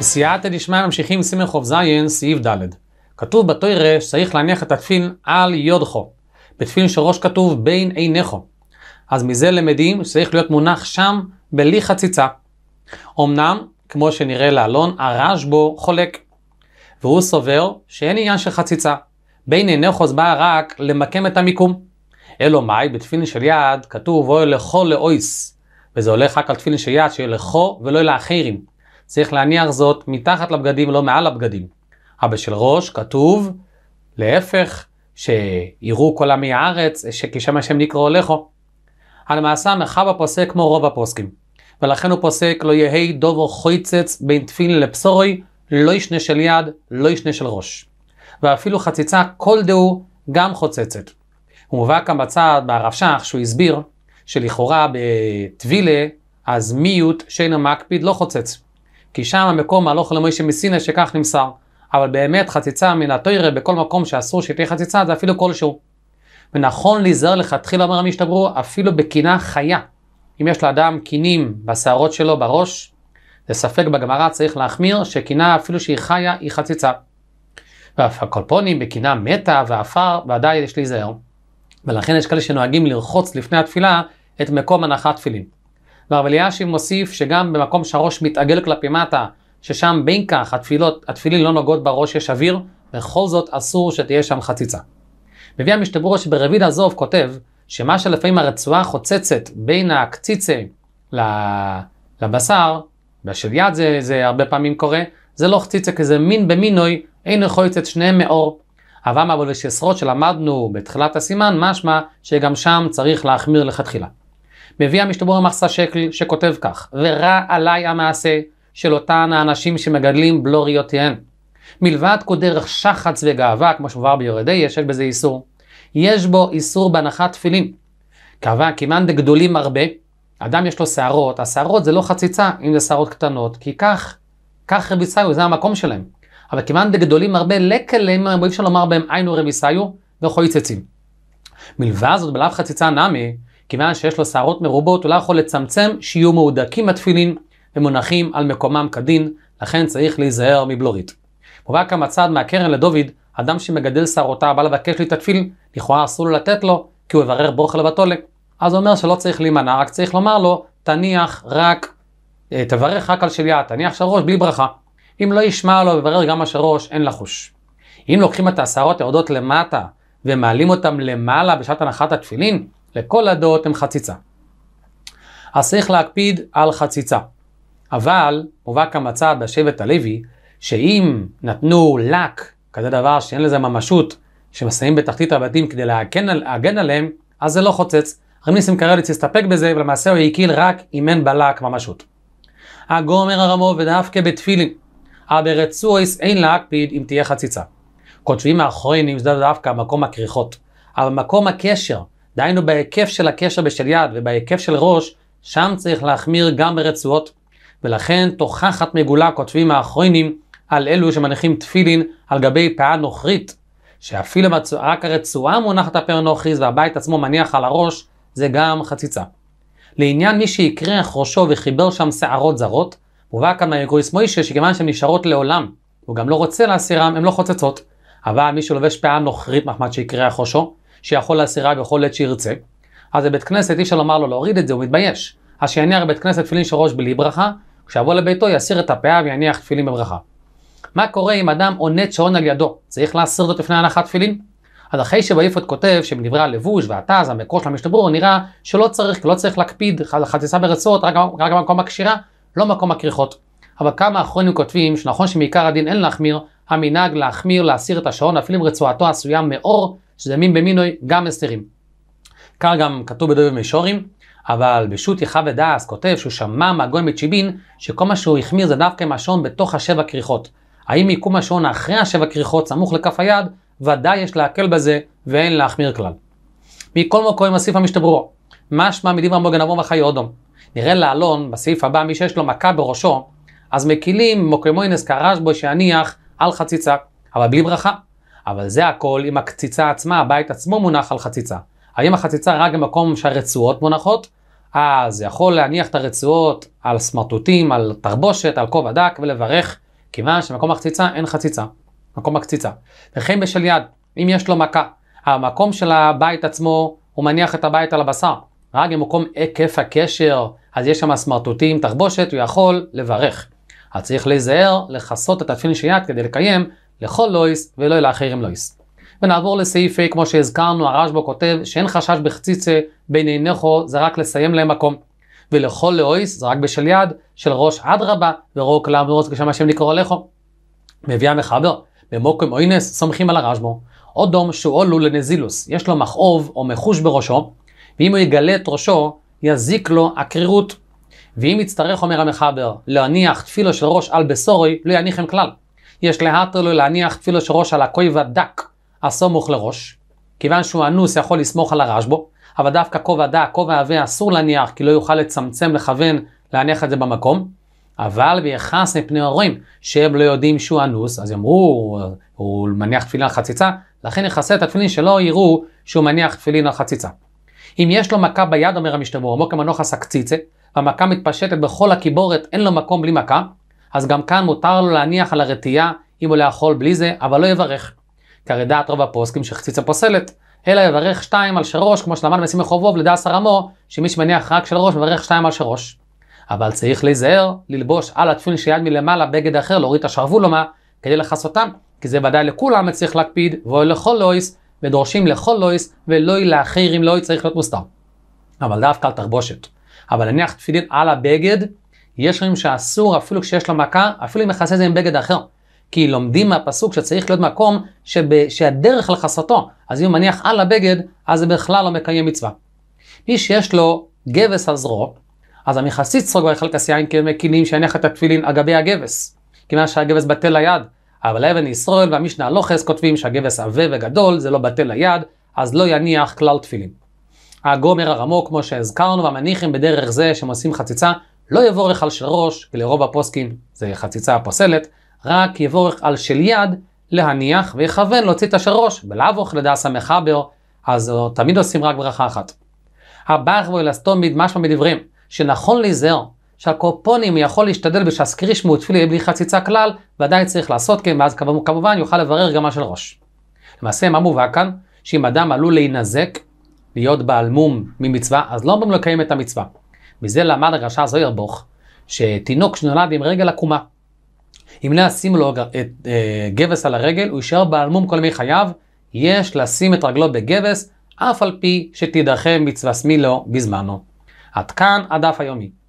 בסייעתא דשמיא ממשיכים סימן ח"ז סעיף ד'. כתוב בתוירא שצריך להניח את התפילין על יודכו. בתפילין שראש כתוב בין עיניכו. אז מזה למדים שצריך להיות מונח שם בלי חציצה. אמנם, כמו שנראה לאלון, הרשב"ו חולק. והוא סובר שאין עניין של חציצה. בין עיניכו זה בא רק למקם את המיקום. אלו מאי, בתפילין של יד כתוב אוי לכו לאויס. וזה הולך רק על תפילין של יד שיהיה לכו ולא לאחרים. צריך להניח זאת מתחת לבגדים, לא מעל הבגדים. אבל של ראש כתוב, להפך, שיראו כל עמי הארץ, כי שם השם נקראו לכו. הלמעשה המרחב הפוסק כמו רוב הפוסקים. ולכן הוא פוסק לא יהי דובו חויצץ בין תפילין לבשורי, לא ישנה של יד, לא ישנה של ראש. ואפילו חציצה כל דהו גם חוצצת. הוא מובא כאן בצד בהרב שך שהוא הסביר שלכאורה בטבילה אז מיעוט שאינו מקפיד לא חוצץ. כי שם המקום הלוך למוישה מסיני שכך נמסר. אבל באמת חציצה מן התוירה בכל מקום שאסור שתהיה חציצה זה אפילו כלשהו. ונכון להיזהר לכתחילה אומר המי השתברו אפילו בקינה חיה. אם יש לאדם קינים בשערות שלו בראש, זה ספק בגמרא צריך להחמיר שקינה אפילו שהיא חיה היא חציצה. ואף הקולפונים בקינה מתה ועפר ועדיין יש להיזהר. ולכן יש כאלה שנוהגים לרחוץ לפני התפילה את מקום הנחת תפילין. והרב אלישיב מוסיף שגם במקום שהראש מתעגל כלפי מטה, ששם בין כך התפילות, התפילין לא נוגעות בראש יש אוויר, בכל זאת אסור שתהיה שם חציצה. מביא המשתברורש ברביד עזוב כותב, שמה שלפעמים הרצועה חוצצת בין הקציצה לבשר, בשל יד זה, זה הרבה פעמים קורה, זה לא חציצה כי זה מין במינוי, אין יכול לצאת שניהם מאור. אבל אבל בשסרות שלמדנו בתחילת הסימן, משמע שגם שם צריך להחמיר לכתחילה. מביא המשתבר המחסה שקל שכותב כך, ורע עליי המעשה של אותן האנשים שמגדלים בלוריותיהן. מלבד כודרך שחץ וגאווה, כמו שמובן ביורדי, יש בזה איסור. יש בו איסור בהנחת תפילין. קבע כי מאן דגדולים הרבה, אדם יש לו שערות, השערות זה לא חציצה, אם זה שערות קטנות, כי כך, כך רביסאיו, זה המקום שלהם. אבל כיוון דגדולים הרבה לקלם, אי אפשר לומר בהם היינו רביסאיו סיו וחוי צצים. מלבד זאת בלאו חציצה נמי, כיוון שיש לו שערות מרובות, הוא לא יכול לצמצם שיהיו מהודקים התפילין ומונחים על מקומם כדין, לכן צריך להיזהר מבלורית. מובא כאן הצעד מהקרן לדוד, אדם שמגדל שערותיו בא לבקש לי את התפיל, לכאורה אסור לו לתת לו, כי הוא יברר בוכל ותולק. אז הוא אומר שלא צריך להימנע, רק צריך לומר לו, תניח רק, אה, תברך רק על שליה, תניח של ראש בלי ברכה. אם לא ישמע לו ויברר גם על ראש, אין לחוש. אם לוקחים את השערות היורדות למטה ומעלים אותם למעלה בשעת הנחת התפילין, לכל הדעות הם חציצה. אז צריך להקפיד על חציצה. אבל הובא מובא כמצע בשבט הלוי, שאם נתנו לק, כזה דבר שאין לזה ממשות, שמסייעים בתחתית הבתים כדי להגן, להגן עליהם, אז זה לא חוצץ. רבי ניסים קרליץ הסתפק בזה, ולמעשה הוא הקיל רק אם אין בלק ממשות. הגומר הרמו ודווקא בתפילין, אבי הברצויס אין להקפיד אם תהיה חציצה. כותבים מאחורי נמצא דווקא מקום הכריכות, אבל מקום הקשר, דהיינו בהיקף של הקשר בשל יד ובהיקף של ראש, שם צריך להחמיר גם ברצועות. ולכן תוכחת מגולה כותבים האחרונים על אלו שמניחים תפילין על גבי פאה נוכרית, שאפילו מצו... רק הרצועה מונחת הפאה נוכרית והבית עצמו מניח על הראש, זה גם חציצה. לעניין מי שיקרח ראשו וחיבר שם שערות זרות, מובא כאן מהאגרויס מוישה שכיוון שהן נשארות לעולם, הוא גם לא רוצה להסירם, הן לא חוצצות. אבל מי שלובש פאה נוכרית מחמד שיקרח ראשו, שיכול להסירה בכל עת שירצה, אז בבית כנסת אי אפשר לומר לו להוריד את זה, הוא מתבייש. אז שיניח בבית כנסת תפילין של ראש בלי ברכה, כשיבוא לביתו יסיר את הפאה ויניח תפילין בברכה. מה קורה אם אדם עונד שעון על ידו? צריך להסיר זאת לפני הנחת תפילין? אז אחרי שבעיפות כותב שמדברי הלבוש והתז, המקור של המשתברור, נראה שלא צריך, כי לא צריך להקפיד על חציצה ברצועות, רק, רק במקום הקשירה, לא מקום הכריכות. אבל כמה אחרונים כותבים שנכון שמעיקר הדין אין להחמיר, המנהג להחמיר להסיר את השעון אפילו אם רצועתו עשויה מאור שזה מין במינוי גם הסתרים. כך גם כתוב בדוי במישורים, אבל בשו"ת יחווה דעס כותב שהוא שמע מהגוי מצ'יבין שכל מה שהוא החמיר זה דווקא עם השעון בתוך השבע כריכות. האם מיקום השעון אחרי השבע כריכות סמוך לכף היד, ודאי יש להקל בזה ואין להחמיר כלל. מכל מקום הסעיף המשתברו, משמע מדברי המוגן אברום וחי אודום. נראה לאלון בסעיף הבא מי שיש לו מכה בראשו, אז מקילים מוקמוינס קרש בו שיניח על חציצה, אבל בלי ברכה. אבל זה הכל אם הקציצה עצמה, הבית עצמו מונח על חציצה. האם החציצה רק במקום שהרצועות מונחות? אז אה, יכול להניח את הרצועות על סמרטוטים, על תרבושת, על כובע דק ולברך, כיוון שמקום החציצה אין חציצה. מקום הקציצה. וכן בשל יד, אם יש לו מכה, המקום של הבית עצמו, הוא מניח את הבית על הבשר. רק במקום היקף הקשר, אז יש שם סמרטוטים, תרבושת, הוא יכול לברך. אז צריך להיזהר, לכסות את התפילין של יד כדי לקיים לכל לויס לא ולא לאחרים לויס. לא ונעבור לסעיף ה' כמו שהזכרנו, הרשב"א כותב שאין חשש בחציצה בין עינךו זה רק לסיים להם מקום. ולכל לאויס זה רק בשל יד, של ראש אדרבה, ורואו כלם העבירות כשם השם לקרוא לכו. מביא המחבר, במוקם אוינס סומכים על הרשב"א. עוד דום שהוא עולו לנזילוס, יש לו מכאוב או מחוש בראשו, ואם הוא יגלה את ראשו, יזיק לו הקרירות. ואם יצטרך, אומר המחבר, להניח תפילו של ראש על בשורי, לא יניחם כלל. יש להתר לו להניח תפילו של ראש על הכובע דק הסמוך לראש, כיוון שהוא אנוס יכול לסמוך על הרעש בו, אבל דווקא כובע דק, כובע עבה אסור להניח, כי לא יוכל לצמצם, לכוון, להניח את זה במקום. אבל ביחס מפני הורים שהם לא יודעים שהוא אנוס, אז יאמרו, הוא הוא מניח תפילין על חציצה, לכן יכסה את התפילין שלא יראו שהוא מניח תפילין על חציצה. אם יש לו מכה ביד, אומר המשתבר, עמוק המנוח הסקציצה, והמכה מתפשטת בכל הקיבורת, אין לו מקום בלי מכה, אז גם כאן מותר לו להניח על הרטייה אם הוא לאכול בלי זה, אבל לא יברך. כי הרי דעת רוב הפוסקים שחציצה פוסלת, אלא יברך שתיים על שלוש, כמו שלמד מסימי ולדע לדעת עמו, שמי שמניח רק של ראש מברך שתיים על שלוש. אבל צריך להיזהר, ללבוש על התפילין שיד מלמעלה בגד אחר, להוריד את השרוולומה, כדי לכסותם, כי זה ודאי לכולם צריך להקפיד, ואוי לכל לויס, ודורשים לכל לויס, ולא אם לא צריך להיות מוסתר. אבל דווקא על תרבושת. אבל נניח תפילין על הבגד, יש רואים שאסור אפילו כשיש לו מכה, אפילו אם יכסה את זה עם בגד אחר. כי לומדים מהפסוק שצריך להיות מקום שב, שהדרך לכסותו, אז אם הוא מניח על הבגד, אז זה בכלל לא מקיים מצווה. מי שיש לו גבס על זרוע, אז המכסית סרוגו הסיין כי הם כמקינים שיניח את התפילין על גבי הגבס. כיוון שהגבס בטל ליד. אבל אבן ישראל והמשנה הלוכס כותבים שהגבס עבה וגדול, זה לא בטל ליד, אז לא יניח כלל תפילין. הגומר הרמו, כמו שהזכרנו, והמניחים בדרך זה שהם עושים חציצה לא יבורך על של ראש, כי לרוב הפוסקים זה חציצה הפוסלת, רק יבורך על של יד, להניח ויכוון להוציא את השל ראש, ולאו אוכל דעס המחבר, אז תמיד עושים רק ברכה אחת. הברך ואלסטומית משמע מדברים, שנכון להיזהר, שהקופונים יכול להשתדל בשסקריש מותפילי יהיה בלי חציצה כלל, ועדיין צריך לעשות כן, ואז כמובן יוכל לברר גם מה של ראש. למעשה, מה מובא כאן? שאם אדם עלול להינזק, להיות בעל מום ממצווה, אז לא אומרים לקיים את המצווה. מזה למד הרשע זוהיר בוך, שתינוק שנולד עם רגל עקומה. אם נשים לו את אה, גבס על הרגל, הוא יישאר בעלמום כל ימי חייו. יש לשים את רגלו בגבס, אף על פי שתידחה מצווה שמילו בזמנו. עד כאן הדף היומי.